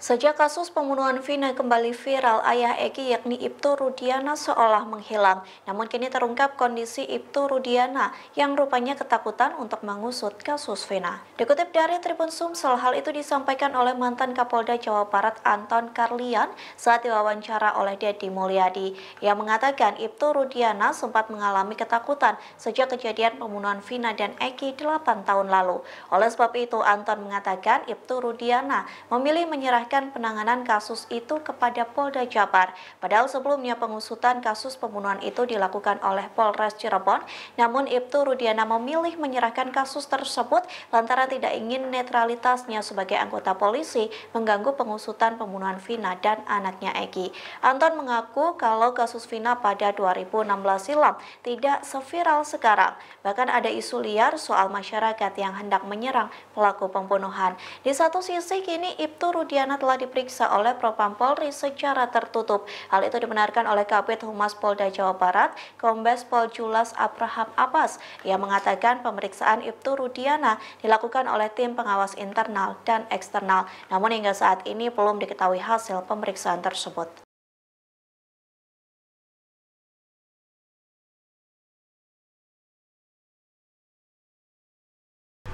Sejak kasus pembunuhan Vina kembali viral, ayah Eki yakni Ibtu Rudiana seolah menghilang. Namun kini terungkap kondisi Ibtu Rudiana yang rupanya ketakutan untuk mengusut kasus Vina. Dikutip dari Tribun Sumsel, hal itu disampaikan oleh mantan Kapolda Jawa Barat Anton Karlian saat diwawancara oleh Deddy Mulyadi. yang mengatakan Ibtu Rudiana sempat mengalami ketakutan sejak kejadian pembunuhan Vina dan Eki 8 tahun lalu. Oleh sebab itu, Anton mengatakan Ibtu Rudiana memilih menyerah menyerahkan penanganan kasus itu kepada Polda Jabar. Padahal sebelumnya pengusutan kasus pembunuhan itu dilakukan oleh Polres Cirebon, namun Ibtu Rudiana memilih menyerahkan kasus tersebut lantaran tidak ingin netralitasnya sebagai anggota polisi mengganggu pengusutan pembunuhan Vina dan anaknya Eki. Anton mengaku kalau kasus Vina pada 2016 silam tidak seviral sekarang. Bahkan ada isu liar soal masyarakat yang hendak menyerang pelaku pembunuhan. Di satu sisi kini Ibtu Rudiana telah diperiksa oleh Propam Polri secara tertutup. Hal itu dibenarkan oleh Kabit Humas Polda Jawa Barat, Kombes Pol Julas Abraham Abbas. yang mengatakan pemeriksaan Ibtu Rudiana dilakukan oleh tim pengawas internal dan eksternal. Namun hingga saat ini belum diketahui hasil pemeriksaan tersebut.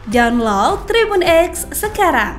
Download Tribun X sekarang